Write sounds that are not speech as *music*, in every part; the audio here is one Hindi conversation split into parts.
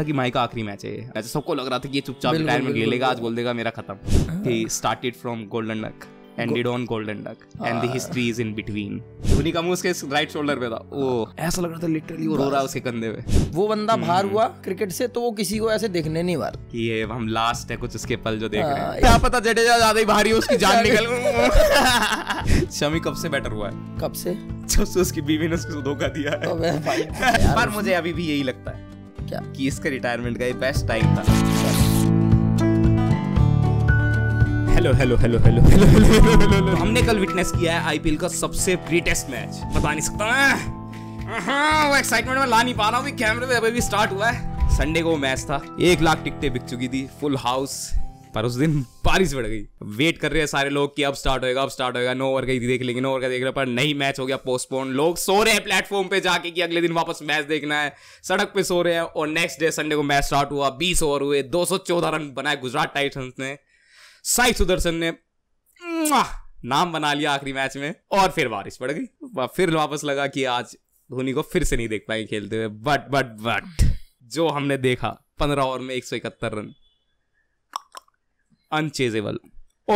था कि माई का आखिरी मैच है ऐसा सबको लग रहा था कि ये चुपचाप रिटायरमेंट ले लेगा आज बोल देगा मेरा खत्म started from golden duck ended on golden duck and the history is in between Dhoni का मुंह उसके राइट शोल्डर पे था वो ऐसा लग रहा था लिटरली वो रो रहा है उसके कंधे पे वो बंदा हम्म। बाहर हुआ क्रिकेट से तो वो किसी को ऐसे देखने नहीं वाला कि ये हम लास्ट है कुछ उसके पल जो देख रहे हैं हाँ, क्या पता जडेजा ज्यादा ही भारी उसकी जान निकल *laughs* शमी कब से बेटर हुआ है कब से जब *laughs* से उसकी बीवी ने उसको धोखा दिया है *laughs* पर मुझे अभी भी यही लगता है क्या कि इसके रिटायरमेंट का ये बेस्ट टाइम था hello hello hello hello hello hello hello हमने कल विटनेस किया है आईपीएल का सबसे ग्रेटेस्ट मैच बता नहीं सकता मैं वो एक्साइटमेंट में ला नहीं पा रहा हूँ कैमरे पे अभी भी स्टार्ट हुआ है संडे को मैच था एक लाख टिकटें बिक चुकी थी फुल हाउस पर उस दिन बारिश बढ़ गई वेट कर रहे हैं सारे लोग कि अब स्टार्ट होएगा अब स्टार्ट होएगा नो ओवर का देख लेंगे नो ओवर का देख रहे पर नहीं मैच हो गया पोस्टपोन लोग सो रहे हैं प्लेटफॉर्म पे जाके कि अगले दिन वापस मैच देखना है सड़क पे सो रहे हैं और नेक्स्ट डे संडे को मैच स्टार्ट हुआ बीस ओवर हुए दो रन बनाए गुजरात टाइटन्स ने साई सुदर्शन ने नाम बना लिया आखिरी मैच में और फिर बारिश पड़ गई फिर वापस लगा कि आज धोनी को फिर से नहीं देख पाएंगे खेलते हुए बट बट बट जो हमने देखा पंद्रह ओवर में एक सौ इकहत्तर रन अनचेजेबल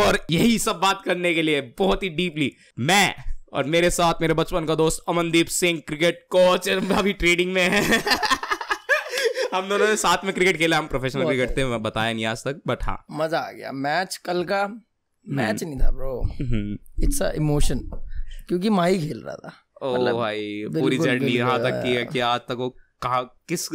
और यही सब बात करने के लिए बहुत ही डीपली मैं और मेरे साथ मेरे बचपन का दोस्त अमनदीप सिंह क्रिकेट कोच अभी ट्रेडिंग में है *laughs* हम दोनों ने साथ में क्रिकेट खेला हम प्रोफेशनल क्रिकेट थे मैं बताया नहीं आज तक बट हाँ मजा आ गया मैच कल का हम्म। मैच नहीं था ब्रो इट्स अ इमोशन क्योंकि माही खेल रहा था ओ मतलब भाई पूरी जर्नी यहाँ तक की है कि आज तक वो कहा किस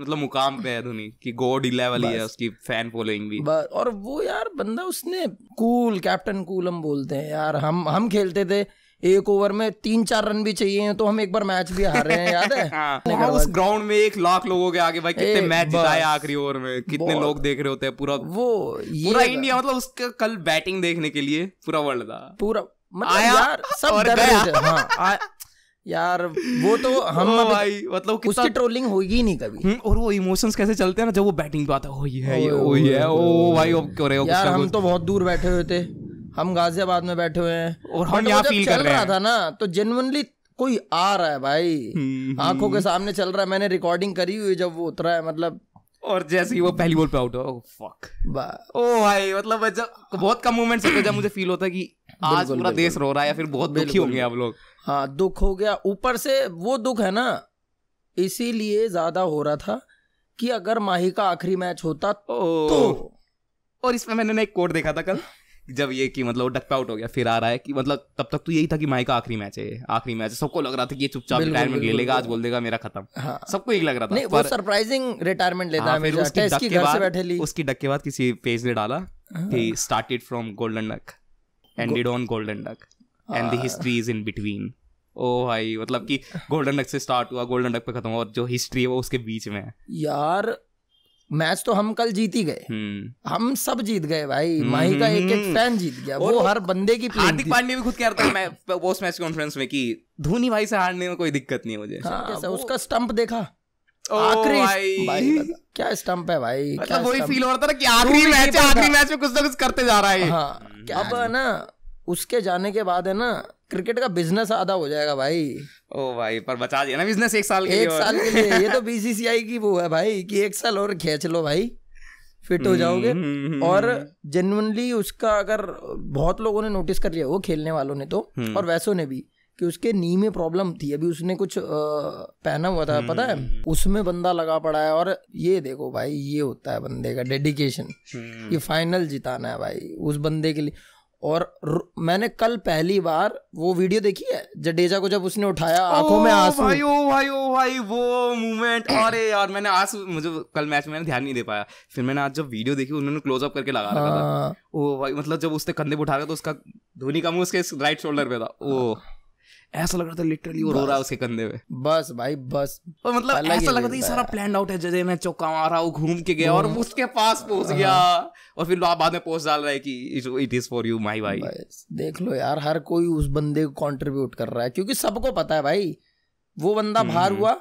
मतलब मुकाम पे है धोनी की कि गॉड वाली है उसकी फैन फॉलोइंग भी और वो यार बंदा उसने कूल कैप्टन कूल हम बोलते हैं यार हम हम खेलते थे एक ओवर में तीन चार रन भी चाहिए तो हम एक बार मैच भी हार रहे हैं याद है *laughs* हाँ, हाँ, उस ग्राउंड में एक लाख लोगों के आगे भाई कितने मैच जिताए आखिरी ओवर में कितने लोग देख रहे होते हैं पूरा वो पूरा इंडिया मतलब उसके कल बैटिंग देखने के लिए पूरा वर्ल्ड था पूरा मतलब आया, यार सब डर रहे थे हाँ *laughs* यार वो तो हम ओ भाई मतलब उसकी ट्रोलिंग होगी नहीं कभी और वो इमोशंस कैसे चलते हैं ना जब वो बैटिंग पे आता हो ये है ओ ये है ओ भाई अब क्यों रहे हो यार हम तो बहुत दूर बैठे हुए थे हम गाजियाबाद में बैठे हुए हैं और हम यहाँ फील कर रहा था ना तो जेनुअनली कोई आ रहा है भाई हम्म, आंखों के हम्म। सामने चल रहा है मैंने रिकॉर्डिंग करी हुई जब वो उतरा है मतलब और जैसे ही वो पहली बॉल पे आउट हो फक ओ भाई मतलब जब बहुत कम मोमेंट्स होते हैं जब मुझे फील होता है कि आज पूरा देश रो रहा है या फिर बहुत दुखी होंगे आप लोग हाँ दुख हो गया ऊपर से वो दुख है ना इसीलिए ज्यादा हो रहा था कि अगर माही का आखिरी मैच होता तो और इसमें मैंने एक कोड देखा था कल जब ये कि मतलब डक आउट हो गया फिर आ रहा है कि मतलब तब तक तो यही था कि माई का आखिरी मैच है आखिरी मैच है सबको लग रहा था कि ये चुपचाप रिटायरमेंट ले लेगा आज बोल देगा मेरा खत्म हाँ। सबको एक लग रहा था नहीं, पर... वो सरप्राइजिंग रिटायरमेंट लेता हाँ, है मेरा उसकी डक के बाद उसकी डक के बाद किसी पेज ने डाला कि started from golden duck ended on golden duck and the history is in between ओ भाई मतलब कि गोल्डन डक से स्टार्ट हुआ गोल्डन डक पे खत्म हुआ और जो हिस्ट्री है वो उसके बीच में है यार मैच तो हम कल जीत ही गए हम्म। हम सब जीत गए भाई माही का एक एक फैन जीत गया वो वो हर बंदे की हार्दिक पांडे भी खुद कह रहा था मैं पोस्ट मैच कॉन्फ्रेंस में कि धोनी भाई से हारने में कोई दिक्कत नहीं मुझे हाँ, उसका स्टंप देखा आखिरी भाई, भाई क्या स्टंप है भाई मतलब वही फील हो रहा था ना कि आखिरी मैच आखिरी मैच में कुछ ना कुछ करते जा रहा है हाँ, अब ना उसके जाने के बाद है ना क्रिकेट का बिजनेस आधा हो जाएगा भाई ओ भाई पर बचा दिया ना बिजनेस एक साल के एक लिए साल के लिए ये तो बीसीसीआई *laughs* की वो है भाई कि एक साल और खेच लो भाई फिट हो हम्म, जाओगे हम्म, हम्म, और जेनुअनली उसका अगर बहुत लोगों ने नोटिस कर लिया वो खेलने वालों ने तो और वैसो ने भी कि उसके नी में प्रॉब्लम थी अभी उसने कुछ पहना हुआ था पता है उसमें बंदा लगा पड़ा है और ये देखो भाई ये होता है बंदे का डेडिकेशन ये फाइनल जिताना है भाई उस बंदे के लिए और मैंने कल पहली बार वो वीडियो देखी है जडेजा को जब उसने उठाया आंखों में आंसू भाई ओ भाई ओ भाई वो मूवमेंट अरे यार मैंने आज मुझे कल मैच में ध्यान नहीं दे पाया फिर मैंने आज जब वीडियो देखी उन्होंने क्लोज अप करके लगा रखा था हाँ। ओ भाई मतलब जब उसने कंधे पर उठा रहा तो उसका धोनी का मुंह उसके राइट शोल्डर पे था ओ ऐसा लग रहा था लिटरली वो रो रहा है उसके कंधे पे बस भाई बस और मतलब ऐसा लग रहा था ये सारा प्लान आउट है जैसे मैं चौका आ रहा हूँ घूम के गया और उसके पास पहुंच गया हाँ। और फिर बाद में पोस्ट डाल रहा है कि it is for you my भाई देख लो यार हर कोई उस बंदे को कॉन्ट्रीब्यूट कर रहा है क्योंकि सबको पता है भाई वो बंदा बाहर हम्म। हुआ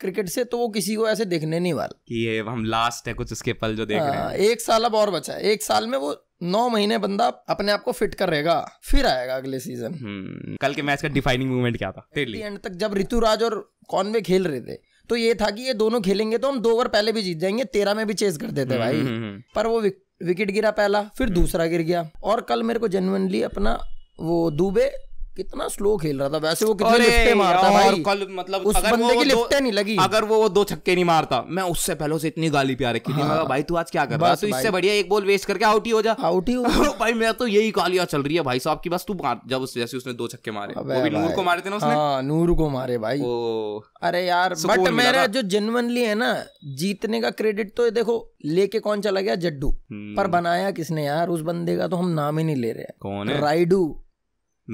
क्रिकेट से तो वो किसी को ऐसे देखने नहीं वाला कि ये हम लास्ट है कुछ उसके पल जो देख आ, हाँ, रहे हैं एक साल अब और बचा है एक साल में वो नौ महीने बंदा अपने आप को फिट कर रहेगा फिर आएगा अगले सीजन हम्म, कल के मैच का डिफाइनिंग मूवमेंट क्या था एंड तक जब ऋतुराज और कॉनवे खेल रहे थे तो ये था कि ये दोनों खेलेंगे तो हम दो ओवर पहले भी जीत जाएंगे तेरह में भी चेस कर देते भाई हम्म, हम्म, पर वो विकेट गिरा पहला फिर दूसरा गिर गया और कल मेरे को जेनुअनली अपना वो दुबे कितना स्लो खेल रहा था वैसे वो कितने लिफ्टे मारता भाई कल मतलब उस अगर बंदे वो की लिफ्टे नहीं लगी अगर वो वो दो छक्के नहीं मारता मैं उससे पहले से इतनी गाली प्यार रखी थी हाँ। भाई तू आज क्या कर रहा है तो इससे बढ़िया एक बॉल वेस्ट करके आउट ही हो जा आउट ही हो *laughs* भाई मैं तो यही गालियां चल रही है भाई साहब की बस तू मार जब जैसे उसने दो छक्के मारे वो भी नूर को मारे थे ना उसने हाँ, नूर को मारे भाई अरे यार बट मेरा जो जेनवनली है ना जीतने का क्रेडिट तो देखो लेके कौन चला गया जड्डू पर हम्म। बनाया किसने यार उस बंदे का तो हम नाम ही नहीं ले रहे कौन है राइडू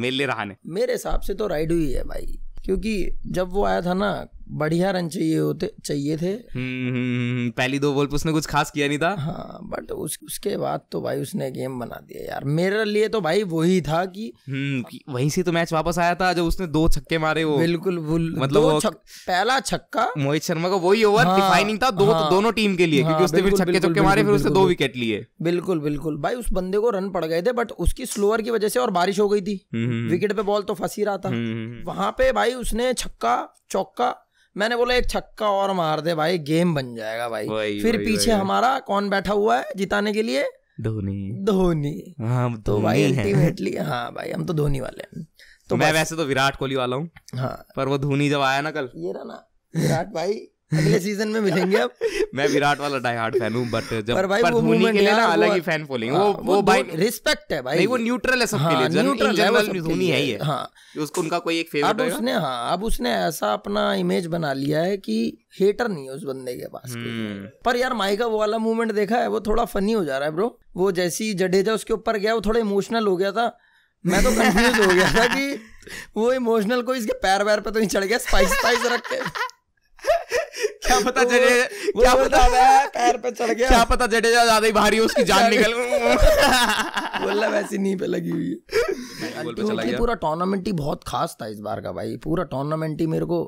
मेले रहा ने मेरे हिसाब से तो राइड हुई है भाई क्योंकि जब वो आया था ना बढ़िया रन चाहिए होते चाहिए थे हम्म, हम्म, हम्म, पहली दो बॉल पर उसने कुछ खास किया नहीं था हाँ बट उस, उसके बाद तो भाई उसने गेम बना दिया यार मेरे लिए तो भाई वही था कि वहीं से तो मैच वापस आया था जब उसने दो छक्के मारे वो बिल्कुल मतलब वो छक, पहला छक्का मोहित शर्मा का वही ओवर हाँ, डिफाइनिंग था दो हाँ, दोनों टीम के लिए हाँ, क्योंकि उसने फिर छक्के छक्के मारे फिर उसने दो विकेट लिए बिल्कुल बिल्कुल भाई उस बंदे को रन पड़ गए थे बट उसकी स्लोअर की वजह से और बारिश हो गई थी विकेट पे बॉल तो फंस ही रहा था वहां पे भाई उसने छक्का चौका मैंने बोला एक छक्का और मार दे भाई गेम बन जाएगा भाई फिर पीछे हमारा कौन बैठा हुआ है जिताने के लिए धोनी धोनी हाँ तो भाई अल्टीमेटली हाँ भाई हम तो धोनी वाले हैं तो मैं वैसे तो विराट कोहली वाला हूँ हाँ पर वो धोनी जब आया ना कल ये रहा ना विराट भाई अगले सीजन में मिलेंगे अब *laughs* मैं विराट वाला डाई हार्ड फैन हूँ बट जब पर भाई पर वो धोनी के लिए ना अलग ही फैन फॉलोइंग हाँ, वो वो भाई रिस्पेक्ट है भाई नहीं वो न्यूट्रल है सबके हाँ, लिए जन न्यूट्रल जनरल धोनी है ही है हाँ। उसको उनका कोई एक फेवरेट है उसने हाँ अब उसने ऐसा अपना इमेज बना लिया है कि हेटर नहीं है उस बंदे के पास हम्म। पर यार माई का वो वाला मूवमेंट देखा है वो थोड़ा फनी हो जा रहा है ब्रो वो जैसी जडेजा उसके ऊपर गया वो थोड़ा इमोशनल हो गया था मैं तो कंफ्यूज हो गया था कि वो इमोशनल को इसके पैर वैर पे तो नहीं चढ़ गया स्पाइस स्पाइस रख के *laughs* क्या पता जडेजा क्या पता पैर पे चढ़ गया क्या पता जडेजा ज्यादा ही भारी उसकी जान निकल बोला वैसी नहीं पे लगी हुई है तो पूरा टूर्नामेंट ही बहुत खास था इस बार का भाई पूरा टूर्नामेंट ही मेरे को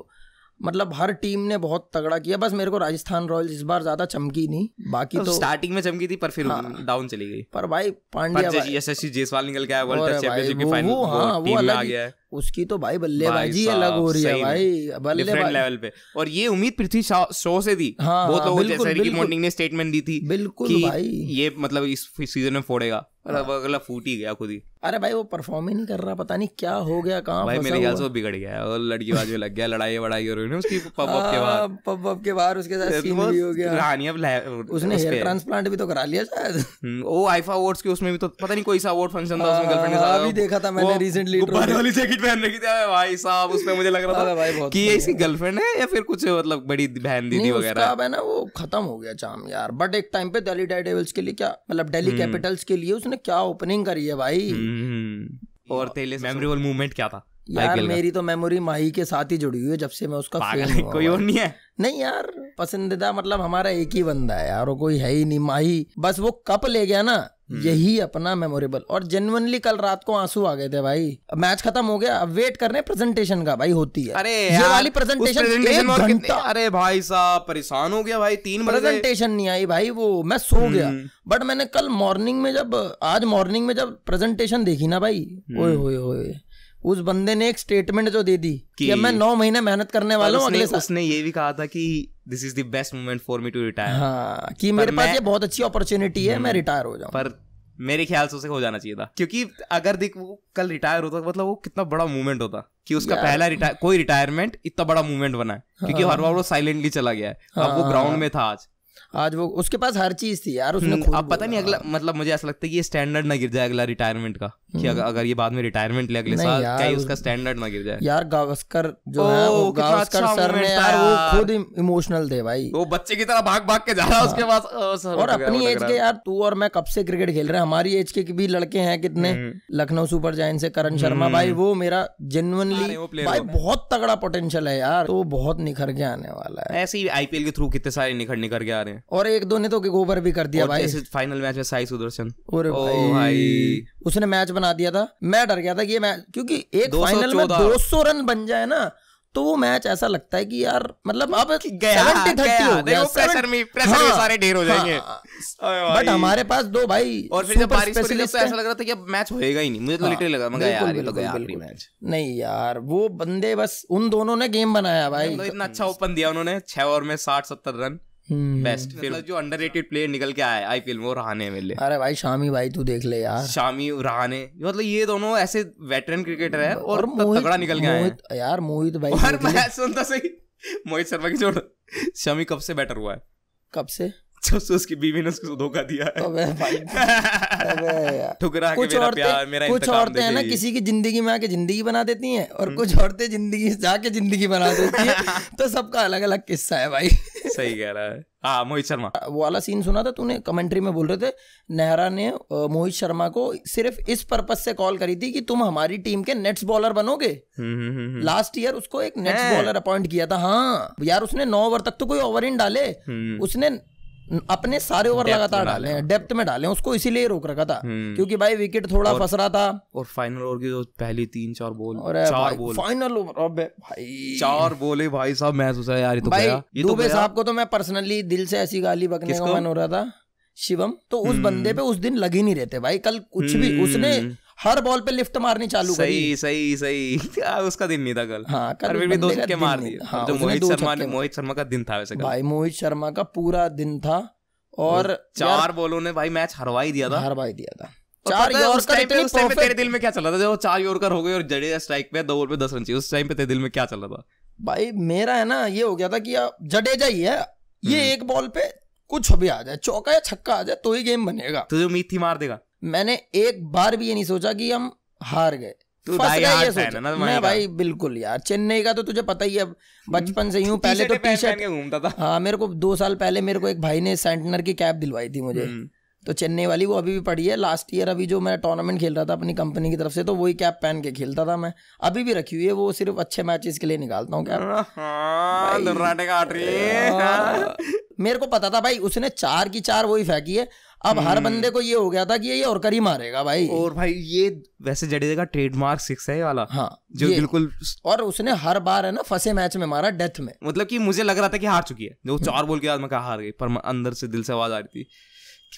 मतलब हर टीम ने बहुत तगड़ा किया बस मेरे को राजस्थान रॉयल्स इस बार ज्यादा चमकी नहीं बाकी तो, तो स्टार्टिंग में चमकी थी पर फिर हाँ, डाउन चली गई पर भाई पांड्या जेसवाल निकल गया वर्ल्ड चैंपियनशिप के फाइनल वो, हाँ, वो, टीम में आ गया है उसकी तो भाई बल्लेबाजी अलग हो रही है भाई बल्लेबाजी लेवल पे और ये उम्मीद पृथ्वी शो से थी हाँ, हाँ बहुत लोगों जैसे रिकी मॉर्निंग ने स्टेटमेंट दी थी बिल्कुल कि भाई ये मतलब इस सीजन में फोड़ेगा हाँ। अगला फूट ही गया खुद ही अरे भाई वो परफॉर्म ही नहीं कर रहा पता नहीं क्या हो गया कहाँ भाई मेरे ख्याल से बिगड़ गया और लड़की बाजू लग गया लड़ाई वड़ाई हो रही है उसकी पब *laughs* अप के हाँ, बाहर पब के बाहर उसके साथ सीन तो भी हो गया रानी अब उसने हेयर ट्रांसप्लांट भी तो करा लिया शायद हम्म, वो आईफा अवार्ड्स के उसमें भी तो पता नहीं कोई सा अवार्ड फंक्शन था उसमें गर्लफ्रेंड के साथ अभी देखा था मैंने रिसेंटली वाली जगह जैकेट पहन रखी थी भाई साहब उसमें मुझे लग रहा था भाई कि ये इसकी गर्लफ्रेंड है या फिर कुछ मतलब बड़ी बहन दीदी वगैरह अब है ना वो खत्म हो गया चाम यार बट एक टाइम पे दिल्ली डेयरडेविल्स के लिए क्या मतलब दिल्ली हम्म। कैपिटल्स के लिए उसने क्या ओपनिंग करी है भाई हम्म। और तेले मेमोरेबल मूवमेंट क्या था यार मेरी तो मेमोरी माही के साथ ही जुड़ी हुई है जब से मैं उसका फैन हुआ कोई और नहीं है नहीं यार पसंदीदा मतलब हमारा एक ही बंदा है यार कोई है ही नहीं माही बस वो कप ले गया ना हम्म। यही अपना मेमोरेबल और जेनुअनली कल रात को आंसू आ गए थे भाई मैच खत्म हो गया अब वेट कर रहे प्रेजेंटेशन का भाई होती है अरे ये वाली प्रेजेंटेशन, अरे भाई साहब परेशान हो गया भाई तीन प्रेजेंटेशन नहीं आई भाई वो मैं सो गया बट हम्म। मैंने कल मॉर्निंग में जब आज मॉर्निंग में जब प्रेजेंटेशन देखी ना भाई ओए हम्म। होए होए उस बंदे ने एक स्टेटमेंट जो दे दी कि, मैं नौ महीने मेहनत करने वाला हूँ अगले साल उसने ये भी कहा था कि this is the best moment for me to retire कि मेरे पास ये बहुत अच्छी अपॉर्चुनिटी है मैं रिटायर हम्म। हो जाऊँ पर मेरे ख्याल से उसे हो जाना चाहिए था क्योंकि अगर देख वो कल रिटायर होता तो मतलब वो कितना बड़ा मूवमेंट होता कि उसका पहला रिटायर कोई रिटायरमेंट इतना बड़ा मूवमेंट बना है क्योंकि हाँ। हर बार वो साइलेंटली चला गया है अब वो ग्राउंड हाँ। में था आज आज वो उसके पास हर चीज थी यार उसने हम्म, अब पता नहीं अगला मतलब मुझे ऐसा लगता है कि ये स्टैंडर्ड ना गिर जाए अगला रिटायरमेंट का कि हम्म। अगर अगर ये बाद में रिटायरमेंट ले अगले साल क्या उसका स्टैंडर्ड ना गिर जाए यार गावस्कर जो ओ, है वो अच्छा गावस्कर सर ने यार वो खुद इमोशनल थे भाई वो बच्चे की तरह भाग भाग के जा रहा उसके हाँ। पास और अपनी एज के यार तू और मैं कब से क्रिकेट खेल रहे हैं हमारी एज के भी लड़के हैं कितने हम्म। लखनऊ सुपर जायंट से करण शर्मा भाई वो मेरा जेनुअनली भाई बहुत तगड़ा पोटेंशियल है यार तो वो बहुत निखर के आने वाला है ऐसे ही आईपीएल के थ्रू कितने सारे निखर निखर के आ रहे हैं और एक दो ने तो गोबर भी कर दिया भाई फाइनल मैच में साई सुदर्शन और भाई।, भाई उसने मैच बना दिया था मैं डर गया था कि ये मैच क्योंकि एक फाइनल में 200 रन बन जाए ना तो वो मैच ऐसा लगता है कि यार मतलब अब गया, गया, गया, हो गया प्रेसर में प्रेसर हाँ, में सारे ढेर हो हाँ। जाएंगे हाँ, बट हमारे पास दो भाई और फिर जब बारिश पड़ी तो ऐसा लग रहा था कि अब मैच होएगा ही नहीं मुझे तो लिटरली लगा मगर यार तो गया आखिरी मैच नहीं यार वो बंदे बस उन दोनों ने गेम बनाया भाई तो इतना अच्छा ओपन दिया उन्होंने छह ओवर में साठ सत्तर रन बेस्ट hmm. फिर मतलब जो अंडर रेटेड प्लेयर निकल के आया आई में वो रहाने मेरे लिए अरे भाई शामी भाई तू देख ले यार शामी रहाने मतलब ये दोनों ऐसे वेटरन क्रिकेटर है और, और तगड़ा निकल के आए यार मोहित भाई और मैं सुनता तो सही मोहित शर्मा की छोड़ शामी कब से बेटर हुआ है कब से उसकी बीवी ने उसको धोखा दिया है अबे भाई ठुकरा के मेरा प्यार मेरा कुछ औरतें हैं ना किसी की जिंदगी में आके जिंदगी बना देती हैं और हम्म। कुछ औरतें जिंदगी जाके जिंदगी बना देती हैं *laughs* तो सबका अलग अलग किस्सा है भाई सही कह रहा है हाँ मोहित शर्मा वाला सीन सुना था तूने कमेंट्री में बोल रहे थे नेहरा ने मोहित शर्मा को सिर्फ इस पर्पज से कॉल करी थी कि तुम हमारी टीम के नेट्स बॉलर बनोगे last hmm, year hmm, hmm, उसको एक नेट्स बॉलर अपॉइंट किया था हाँ यार उसने नौ ओवर तक तो कोई ओवर इन डाले उसने अपने सारे ओवर लगातार डाले हैं डेप्थ में डाले उसको इसीलिए रोक रखा था हम्म। क्योंकि भाई विकेट थोड़ा फंस रहा था और फाइनल ओवर की जो तो पहली तीन चार बोल और चार बोल फाइनल ओवर भाई चार बोले भाई साहब मैच सोचा यार ये तो भाई ये तो साहब को तो मैं पर्सनली दिल से ऐसी गाली बकने का मन हो रहा था शिवम तो उस हम्म। बंदे पे उस दिन लग ही नहीं रहते भाई कल कुछ भी हम्म। उसने हर बॉल पे लिफ्ट मारनी चालू सही सही सही आ, *laughs* उसका दिन नहीं था कल हाँ कल भी हाँ, दो छक्के मार दिए हाँ, जो मोहित शर्मा ने मोहित शर्मा का दिन था वैसे भाई मोहित शर्मा का पूरा दिन था और चार बॉलों ने भाई मैच हरवाई दिया था हरवाई दिया था चार यॉर्कर इतनी हो गए मेरा है ना ये हो गया था कि जडेजा ही है ये हम्म। एक बॉल पे कुछ भी आ जाए चौका या छक्का आ जाए तो ही गेम बनेगा तुझे उम्मीद थी मार देगा मैंने एक बार भी ये नहीं सोचा कि हम हार गए तू भाई हार ना मैं भाई बिल्कुल यार चेन्नई का तो तुझे पता ही है बचपन से यूं हम्म, पहले तो टी शर्ट घूमता था हाँ मेरे को दो साल पहले मेरे को एक भाई ने सेंटनर की कैब दिलवाई थी मुझे हम्म। तो चेन्नई वाली वो अभी भी पड़ी है लास्ट ईयर अभी जो मैं टूर्नामेंट खेल रहा था अपनी कंपनी की तरफ से तो वही कैप पहन के खेलता था मैं अभी भी रखी हुई है वो सिर्फ अच्छे मैचेस के लिए निकालता हूँ हाँ, क्या हाँ। मेरे को पता था भाई उसने चार की चार वही फेंकी है अब हर हम्म। बंदे को ये हो गया था कि ये और करी मारेगा भाई और भाई ये वैसे जडेजा का ट्रेडमार्क सिक्स है वाला हाँ जो बिल्कुल और उसने हर बार है ना फंसे मैच में मारा डेथ में मतलब कि मुझे लग रहा था कि हार चुकी है जो चार बोल के बाद मैं कहा हार गई पर अंदर से दिल से आवाज आ रही थी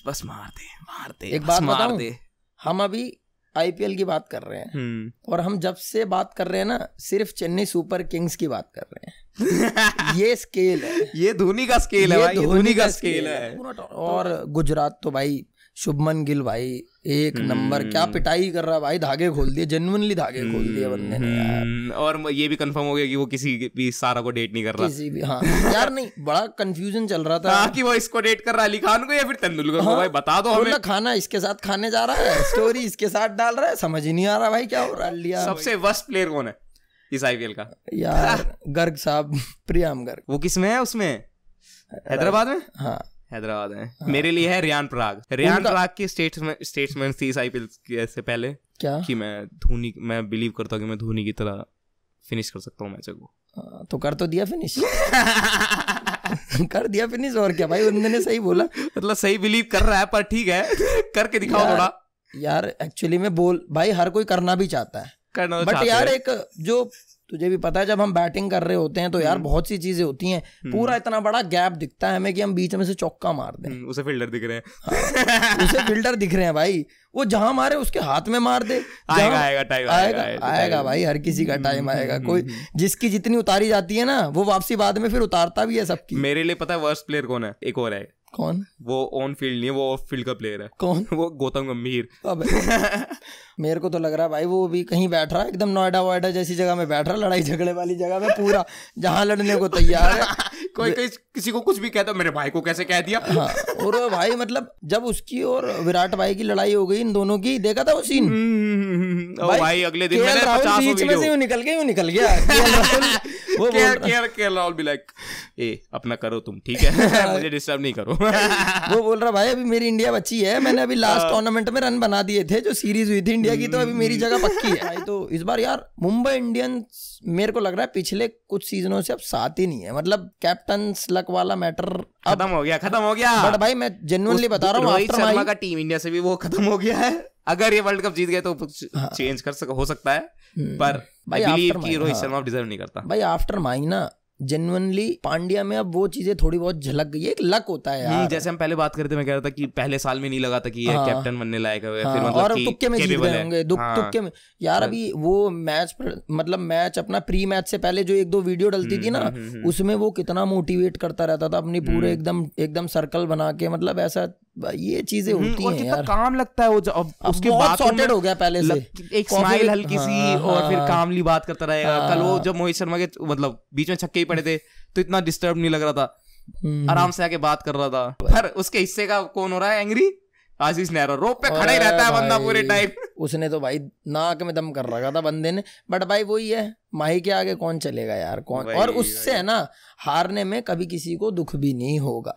बस मार दे मार दे एक बात मार दे हम अभी आईपीएल की बात कर रहे हैं हम्म। और हम जब से बात कर रहे हैं ना सिर्फ चेन्नई सुपर किंग्स की बात कर रहे हैं ये स्केल है *laughs* ये धोनी का स्केल है भाई धोनी का स्केल है और गुजरात तो भाई शुभमन गिल भाई एक नंबर क्या हम्म। पिटाई कर रहा भाई धागे खोल दिए जेनुअनली धागे खोल दिए बंदे ने यार हम्म, और ये भी कंफर्म हो गया कि वो किसी भी सारा को डेट नहीं कर रहा किसी भी हाँ यार नहीं बड़ा कंफ्यूजन चल रहा था हाँ कि वो इसको डेट कर रहा अली खान को या फिर तेंदुलकर हाँ, को भाई बता दो हमें खाना इसके साथ खाने जा रहा है स्टोरी इसके साथ डाल रहा है समझ ही नहीं आ रहा भाई क्या हो रहा है सबसे वर्स्ट प्लेयर कौन है इस आईपीएल का यार *laughs* गर्ग साहब प्रियाम गर्ग वो किसमें है उसमें हैदराबाद में हाँ हैदराबाद है हाँ। मेरे लिए है रियान पराग रियान तो- पराग की स्टेटमेंट स्टेटमेंट थी इस आईपीएल से पहले क्या कि मैं धोनी मैं बिलीव करता हूँ कि मैं धोनी की तरह फिनिश कर सकता हूँ मैच को तो कर तो दिया फिनिश कर दिया फिनिश और क्या भाई उन्होंने सही बोला मतलब सही बिलीव कर रहा है पर ठीक है करके दिखाओ थोड़ा यार एक्चुअली में बोल भाई हर कोई करना भी चाहता है करना बट तो यार एक जो तुझे भी पता है जब हम बैटिंग कर रहे होते हैं तो यार हम्म। बहुत सी चीजें होती हैं हम्म। पूरा इतना बड़ा गैप दिखता है हमें कि हम बीच में से चौका मार दें हम्म, उसे फील्डर दिख रहे हैं हाँ, उसे फील्डर दिख रहे हैं भाई वो जहां मारे उसके हाथ में मार दे आएगा आएगा टाइम आएगा आएगा भाई हर किसी का टाइम आएगा कोई जिसकी जितनी उतारी जाती है ना वो वापसी बाद में फिर उतारता भी है सबकी मेरे लिए पता है वर्स्ट प्लेयर कौन है एक और है कौन वो ऑन फील्ड नहीं है वो ऑफ फील्ड का प्लेयर है कौन *laughs* वो गौतम गंभीर अब मेरे को तो लग रहा है भाई वो भी कहीं बैठ रहा है एकदम नोएडा वोएडा जैसी जगह में बैठ रहा लड़ाई झगड़े वाली जगह में पूरा जहाँ लड़ने को तैयार है *laughs* कोई कोई किसी को कुछ भी कहता मेरे भाई को कैसे कह दिया हाँ और भाई मतलब जब उसकी और विराट भाई की लड़ाई हो गई इन दोनों की देखा था वो सीन हम्म, हम्म, हम्म, भाई, भाई अगले दिन मैंने बीच में से निकल गया निकल गया *laughs* *laughs* वो लाइक ए अपना करो तुम ठीक है *laughs* *laughs* मुझे डिस्टर्ब नहीं करो वो बोल रहा भाई अभी मेरी इंडिया बची है मैंने अभी लास्ट हाँ। टूर्नामेंट में रन बना दिए थे जो सीरीज हुई थी इंडिया की तो अभी मेरी हम्म। जगह पक्की है भाई तो इस बार यार मुंबई इंडियंस मेरे को लग रहा है पिछले कुछ सीजनों से अब साथ ही नहीं है मतलब कैप्टन लक वाला मैटर खत्म हो गया खत्म हो गया बट भाई मैं जेनुअनली बता रहा हूँ टीम इंडिया से भी वो खत्म हो गया है अगर ये वर्ल्ड कप जीत गए तो चेंज हाँ। कर सक, हो सकता है हम्म। पर भाई बिलीव रोहित हाँ। शर्मा डिजर्व नहीं करता भाई आफ्टर माइना जेनुअनली पांड्या में अब वो चीजें थोड़ी बहुत झलक गई एक लक होता है यार जैसे हम पहले बात करते मैं कह रहा था कि पहले साल में नहीं लगा था कि ये हाँ, कैप्टन बनने लायक है हाँ, फिर मतलब और तुक्के में जीत गए होंगे हाँ, तुक्के में यार अभी वो मैच पर, मतलब मैच अपना प्री मैच से पहले जो एक दो वीडियो डलती हम्म, थी ना हम्म, उसमें वो कितना मोटिवेट करता रहता था अपनी पूरे एकदम एकदम सर्कल बना के मतलब ऐसा ये चीजें हम्म, होती हैं यार काम लगता है वो अब उसके बाद सॉर्टेड हो गया पहले से एक स्माइल हल्की सी हाँ, हाँ, और फिर कामली हाँ। बात करता रहेगा कल वो जब मोहित शर्मा के मतलब बीच में छक्के ही पड़े थे तो इतना डिस्टर्ब नहीं लग रहा था हम्म। आराम से आके बात कर रहा था पर उसके हिस्से का कौन हो रहा है एंग्री आशीष नेहरा रोप पे खड़ा ही रहता है बंदा पूरे टाइम उसने तो भाई नाक में दम कर रखा था बंदे ने बट भाई वही है माही के आगे कौन चलेगा यार कौन और उससे है ना हारने में कभी किसी को दुख भी नहीं होगा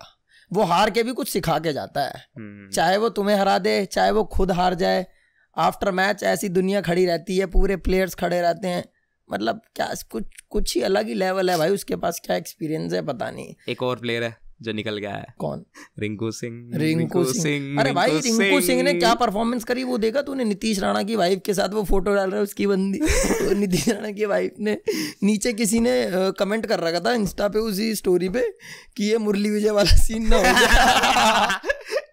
वो हार के भी कुछ सिखा के जाता है हम्म। चाहे वो तुम्हें हरा दे चाहे वो खुद हार जाए आफ्टर मैच ऐसी दुनिया खड़ी रहती है पूरे प्लेयर्स खड़े रहते हैं मतलब क्या कुछ कुछ ही अलग ही लेवल है भाई उसके पास क्या एक्सपीरियंस है पता नहीं एक और प्लेयर है जो निकल गया है कौन रिंकू सिंह रिंकू सिंह अरे भाई रिंकू सिंह ने क्या परफॉर्मेंस करी वो देखा तूने नीतीश राणा की वाइफ के साथ वो फोटो डाल रहा है उसकी बंदी *laughs* तो नीतीश राणा की वाइफ ने नीचे किसी ने कमेंट कर रखा था इंस्टा पे उसी स्टोरी पे कि ये मुरली विजय वाला सीन ना हो *laughs*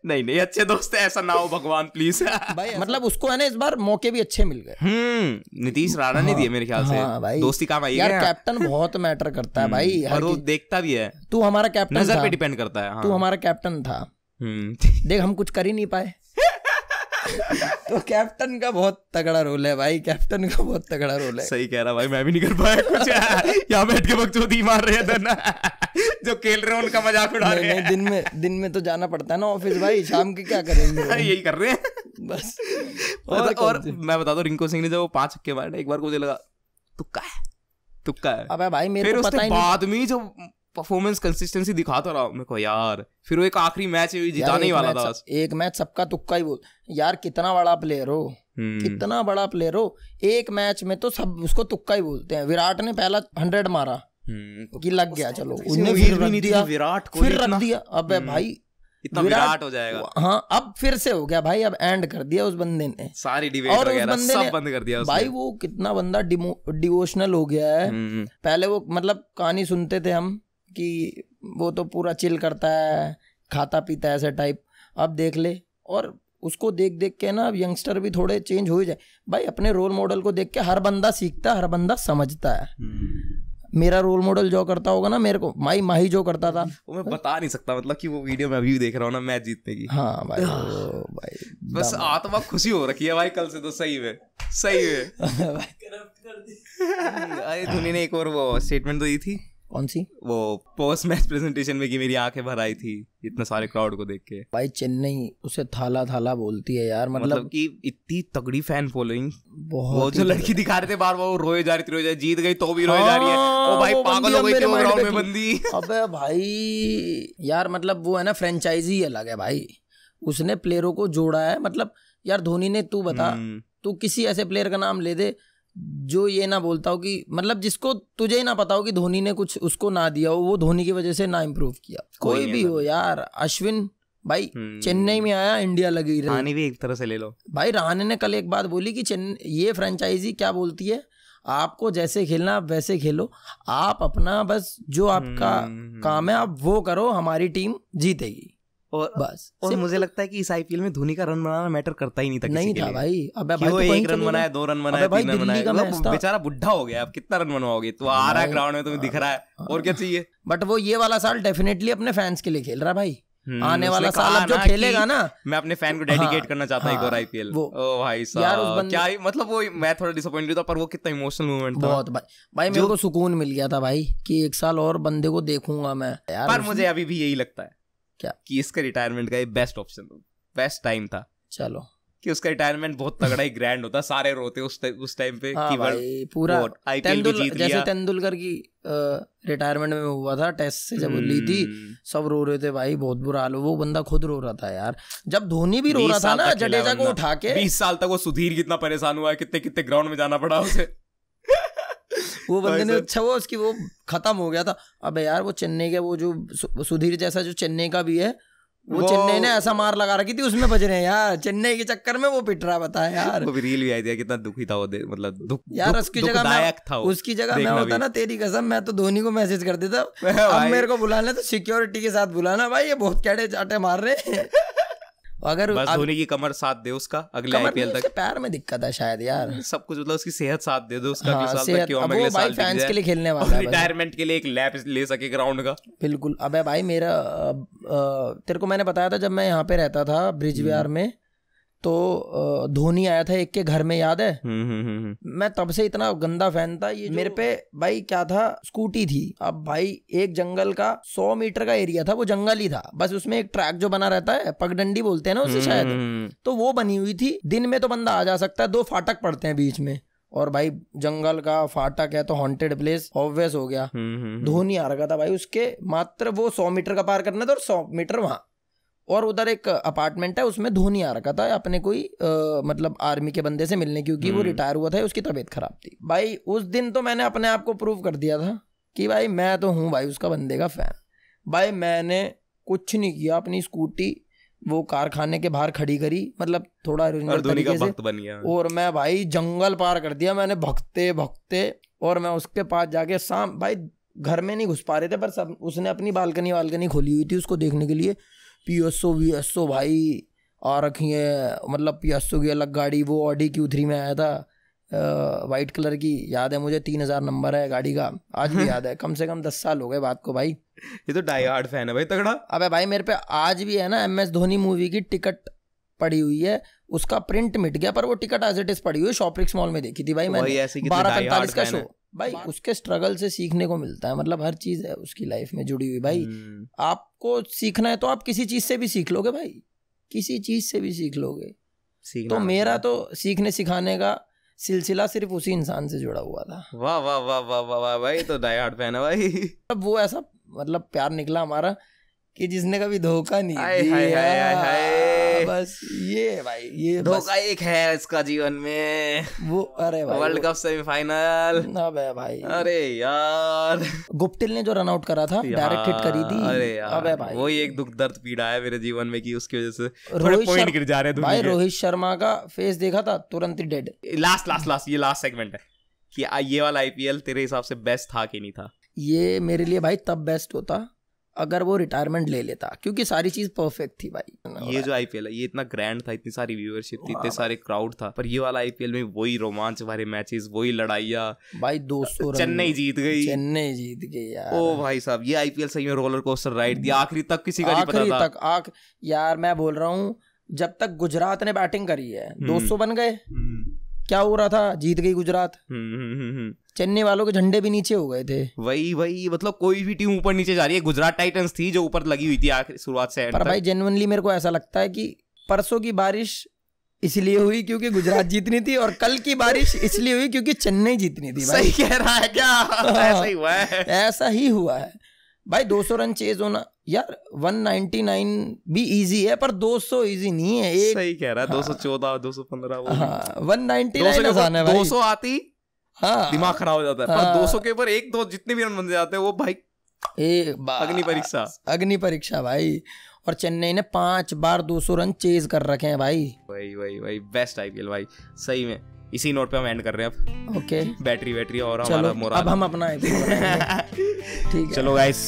नहीं नहीं अच्छे दोस्त ऐसा ना हो भगवान प्लीज भाई मतलब उसको है ना इस बार मौके भी अच्छे मिल गए हम्म, नीतीश राणा ने हाँ, दिए मेरे ख्याल से हाँ, भाई दोस्ती काम आई यार कैप्टन बहुत मैटर करता है हम्म, भाई और वो देखता भी है तू हमारा कैप्टन नजर पे डिपेंड करता है तू हाँ। हमारा कैप्टन था हम्म। देख हम कुछ कर ही नहीं पाए *laughs* तो कैप्टन का बहुत तगड़ा रोल है भाई कैप्टन का बहुत तगड़ा रोल है सही कह रहा भाई मैं भी नहीं कर पाया कुछ *laughs* यहाँ बैठ के वक्त मार रहे थे ना जो खेल रहे हैं उनका मजाक उड़ा रहे हैं दिन में दिन में तो जाना पड़ता है ना ऑफिस भाई शाम के क्या करेंगे *laughs* यही कर रहे हैं बस *laughs* और और मैं बता दू रिंकू सिंह ने जब वो पांच छक्के मारे एक बार को मुझे लगा तुक्का है तुक्का है अबे भाई मेरे को पता ही बाद में जो परफॉर्मेंस कंसिस्टेंसी दिखाता रहा मेरे को यार फिर वो एक आखिरी मैच जिताने ही वाला था एक मैच सबका तुक्का ही बोल यार कितना बड़ा प्लेयर हो हम्म। कितना बड़ा प्लेयर हो एक मैच में तो सब उसको तुक्का ही बोलते हैं विराट ने पहला हंड्रेड मारा तो कि लग गया चलो उन्हें फिर भी नहीं दिया तो विराट को फिर रख दिया अब हम्म, भाई इतना विराट हो जाएगा हाँ अब फिर से हो गया भाई अब एंड कर दिया उस बंदे ने सारी डिबेट और उस बंदे सब ने बंद कर दिया भाई वो कितना बंदा डिवोशनल हो गया है हम्म। पहले वो मतलब कहानी सुनते थे हम कि वो तो पूरा चिल करता है खाता पीता है ऐसे टाइप अब देख ले और उसको देख देख के ना अब यंगस्टर भी थोड़े चेंज हो जाए भाई अपने रोल मॉडल को देख के हर बंदा सीखता है हर बंदा समझता है मेरा रोल मॉडल जो करता होगा ना मेरे को माई माही जो करता था वो मैं बता नहीं सकता मतलब कि वो वीडियो मैं अभी भी देख रहा हूँ ना मैच जीतने की हाँ भाई भाई बस आत्मा खुशी हो रखी है भाई कल से तो सही में सही है *laughs* *laughs* अरे धोनी ने एक और वो स्टेटमेंट तो दी थी कौन सी वो पोस्ट मैच प्रेजेंटेशन में कि मेरी आंखें भर आई थी इतने सारे क्राउड को देख के भाई चेन्नई उसे थाला थाला बोलती है यार मतलब, मतलब कि इतनी तगड़ी फैन फॉलोइंग बहुत वो जो लड़की दिखा रहे थे बार बार वो रोए जा रही थी रोए जा जीत गई तो भी रोए जा रही है हाँ, ओ भाई पागल हो गई क्यों ग्राउंड में बंदी *laughs* अबे भाई यार मतलब वो है ना फ्रेंचाइजी अलग है भाई उसने प्लेयरों को जोड़ा है मतलब यार धोनी ने तू बता हम्म। तू किसी ऐसे प्लेयर का नाम ले दे जो ये ना बोलता हो कि मतलब जिसको तुझे ही ना पता हो कि धोनी ने कुछ उसको ना दिया हो वो धोनी की वजह से ना इम्प्रूव किया कोई, कोई भी हो यार अश्विन भाई हम्म। चेन्नई में आया इंडिया लगी रानी भी एक तरह से ले लो भाई रानी ने कल एक बात बोली कि ये फ्रेंचाइजी क्या बोलती है आपको जैसे खेलना आप वैसे खेलो आप अपना बस जो आपका हम्म। काम है आप वो करो हमारी टीम जीतेगी और बस और मुझे तो- लगता है कि इस आईपीएल में धोनी का रन बनाना मैटर करता ही नहीं था नहीं था भाई अब भाई तो एक रन बनाया दो रन बनाया तीन रन बनाया मतलब बेचारा बुढ़ा हो गया अब कितना रन बनवाओगे तो आ रहा है ग्राउंड में तुम्हें दिख रहा है हाँ। और क्या चाहिए बट वो ये वाला साल डेफिनेटली अपने फैंस के लिए खेल रहा है भाई हम्म, आने वाला साल अब जो खेलेगा ना मैं अपने फैन को डेडिकेट हाँ, करना चाहता हूँ हाँ, एक और आईपीएल ओ भाई साहब क्या मतलब वो मैं थोड़ा डिसअपॉइंटेड था पर वो कितना इमोशनल मूवमेंट था बहुत भाई भाई मेरे को सुकून मिल गया था भाई कि एक साल और बंदे को देखूंगा मैं यार पर मुझे अभी भी यही लगता है क्या कि इसका रिटायरमेंट का ये बेस्ट ऑप्शन बेस्ट टाइम था चलो कि उसका रिटायरमेंट बहुत तगड़ा ही ग्रैंड होता सारे रोते उस ता, उस टाइम पे हाँ कि भाई पूरा तेंदुल, जैसे तेंदुलकर की रिटायरमेंट में हुआ था टेस्ट से जब ली थी हम्म। सब रो रहे थे भाई बहुत बुरा हाल वो बंदा खुद रो रहा था यार जब धोनी भी रो रहा था ना जडेजा को उठा के बीस साल तक वो सुधीर कितना परेशान हुआ कितने कितने ग्राउंड में जाना पड़ा उसे वो बंदे ने अच्छा वो उसकी वो खत्म हो गया था अब यार वो चेन्नई का वो जो सुधीर जैसा जो चेन्नई का भी है वो, वो चेन्नई ने ऐसा मार लगा रखी थी उसमें बज रहे हैं यार चेन्नई के चक्कर में वो पिट रहा बताया यार वो भी रील भी आई थी कितना दुखी था वो मतलब दुख यार दुख, उसकी जगह मैं था उसकी जगह मैं होता ना तेरी कसम मैं तो धोनी को मैसेज कर देता *laughs* अब मेरे को बुलाना तो सिक्योरिटी के साथ बुलाना भाई ये बहुत कैडे चाटे मार रहे हैं अगर बस धोनी की कमर साथ दे उसका अगले आईपीएल तक पैर में दिक्कत है शायद यार *laughs* सब कुछ मतलब उसकी सेहत साथ दे दो उसका हाँ, साल तक क्यों हम अगले साल फैंस के लिए खेलने वाला है रिटायरमेंट के लिए एक लैप ले सके ग्राउंड का बिल्कुल अबे भाई मेरा तेरे को मैंने बताया था जब मैं यहाँ पे रहता था ब्रिज हम्म। विहार में तो धोनी आया था एक के घर में याद है हम्म, हम्म, हम्म, मैं तब से इतना गंदा फैन था ये मेरे पे भाई क्या था स्कूटी थी अब भाई एक जंगल का सौ मीटर का एरिया था वो जंगल ही था बस उसमें एक ट्रैक जो बना रहता है पगडंडी बोलते हैं ना उसे शायद तो वो बनी हुई थी दिन में तो बंदा आ जा सकता है दो फाटक पड़ते हैं बीच में और भाई जंगल का फाटक है तो हॉन्टेड प्लेस ऑब्वियस हो गया धोनी आ रखा था भाई उसके मात्र वो सौ मीटर का पार करना था और सौ मीटर वहां और उधर एक अपार्टमेंट है उसमें धोनी आ रखा था अपने कोई आ, मतलब आर्मी के बंदे से मिलने क्योंकि वो हम्म। रिटायर हुआ था उसकी तबीयत खराब थी भाई उस दिन तो मैंने अपने आप को प्रूव कर दिया था कि भाई मैं तो हूँ भाई उसका बंदे का फ़ैन भाई मैंने कुछ नहीं किया अपनी स्कूटी वो कारखाने के बाहर खड़ी करी मतलब थोड़ा और का भक्त बन गया और मैं भाई जंगल पार कर दिया मैंने भगते भक्ते और मैं उसके पास जाके शाम भाई घर में नहीं घुस पा रहे थे पर सब उसने अपनी बालकनी वालकनी खोली हुई थी उसको देखने के लिए P S O V S O भाई आ रखी है मतलब पी एस ओ की अलग गाड़ी वो ऑडी क्यू थ्री में आया था वाइट कलर की याद है मुझे तीन हज़ार नंबर है गाड़ी का आज भी याद है कम से कम दस साल हो गए बात को भाई ये तो डाई हार्ड फैन है भाई तगड़ा अबे भाई मेरे पे आज भी है ना एम एस धोनी मूवी की टिकट पड़ी हुई है उसका प्रिंट मिट गया पर वो टिकट एज इट इज पड़ी हुई शॉपरिक्स मॉल में देखी थी भाई तो मैंने बारह पैंतालीस का शो भाई उसके स्ट्रगल से सीखने को मिलता है मतलब हर चीज है उसकी लाइफ में जुड़ी हुई भाई हम्म। आपको सीखना है तो आप किसी चीज से भी सीख लोगे भाई किसी चीज से भी सीख लोगे तो मेरा तो सीखने सिखाने का सिलसिला सिर्फ उसी इंसान से जुड़ा हुआ था वाह वाह वाह वाह वाह वाह भाई तो डाई हार्ड फैन है भाई अब वो ऐसा मतलब प्यार निकला हमारा कि जिसने कभी धोखा नहीं दिया हाय हाय हाय हाय बस ये भाई ये धोखा एक है इसका जीवन में वो अरे भाई वर्ल्ड कप सेमीफाइनल अबे भाई अरे यार गुप्टिल ने जो रन आउट करा था डायरेक्ट हिट करी थी अरे यार अबे भाई वही एक दुख दर्द पीड़ा है मेरे जीवन में कि उसकी वजह से थोड़े पॉइंट गिर जा रहे हैं भाई रोहित शर्मा का फेस देखा था तुरंत ही डेड लास्ट लास्ट लास्ट ये लास्ट सेगमेंट है कि ये वाला आईपीएल तेरे हिसाब से बेस्ट था कि नहीं था ये मेरे लिए भाई तब बेस्ट होता अगर वो रिटायरमेंट ले लेता क्योंकि सारी चीज परफेक्ट थी भाई ये जो आईपीएल है ये इतना ग्रैंड था इतनी सारी व्यूअरशिप थी इतने सारे क्राउड था पर ये वाला आईपीएल में वही रोमांच भरे मैचेस वही लड़ाइया भाई दो सौ चेन्नई जीत गई चेन्नई जीत गई यार ओ भाई साहब ये आईपीएल सही में रोलर कोस्टर राइड दिया आखिरी तक किसी का नहीं पता था तक यार मैं बोल रहा हूँ जब तक गुजरात ने बैटिंग करी है हम्म। दो सौ बन गए हम्म। क्या हो रहा था जीत गई गुजरात हम्म, हम्म, हम्म, चेन्नई वालों के झंडे भी नीचे हो गए थे वही वही मतलब कोई भी टीम ऊपर नीचे जा रही है गुजरात टाइटंस थी जो ऊपर लगी हुई थी आखिर शुरुआत से पर भाई जेनवनली मेरे को ऐसा लगता है कि परसों की बारिश इसलिए हुई क्योंकि गुजरात जीतनी थी और कल की बारिश इसलिए हुई क्योंकि चेन्नई जीतनी थी भाई सही कह रहा है क्या हाँ। ऐसा ही हुआ है ऐसा ही हुआ है भाई 200 रन चेज होना यार 199 भी इजी है पर 200 इजी नहीं है एक सही कह रहा है हाँ, 214 215 वो हाँ, 199 आसान है भाई 200 आती हाँ, दिमाग खराब हो जाता है हाँ, पर 200 के ऊपर एक दो जितने भी रन बन जाते हैं वो भाई अग्नि परीक्षा अग्नि परीक्षा भाई और चेन्नई ने पांच बार 200 रन चेज कर रखे हैं भाई वही वही वही बेस्ट आईपीएल भाई सही में इसी नोट पे हम एंड कर रहे हैं अब ओके बैटरी बैटरी और हमारा मोरा अब हम अपना *laughs* ठीक चलो guys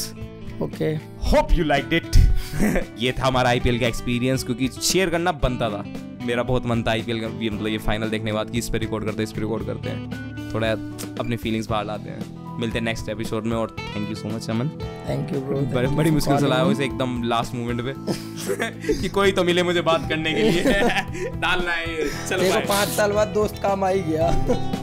okay hope you like it ये था हमारा आईपीएल का एक्सपीरियंस क्योंकि शेयर करना बनता था मेरा बहुत मन था आईपीएल का मतलब ये फाइनल देखने के बाद कि इस पे रिकॉर्ड करते हैं इस पे रिकॉर्ड करते हैं थोड़ा अपनी फीलिंग्स बाहर लाते हैं मिलते हैं नेक्स्ट एपिसोड में और thank you so much Aman thank you bro बड़ी बड़ी मुश्किल से लाया इसे एकदम लास्ट मोमेंट पे कि कोई तो मिले मुझे बात करने के लिए *laughs* डालना है चलो पाँच साल बाद दोस्त काम ही गया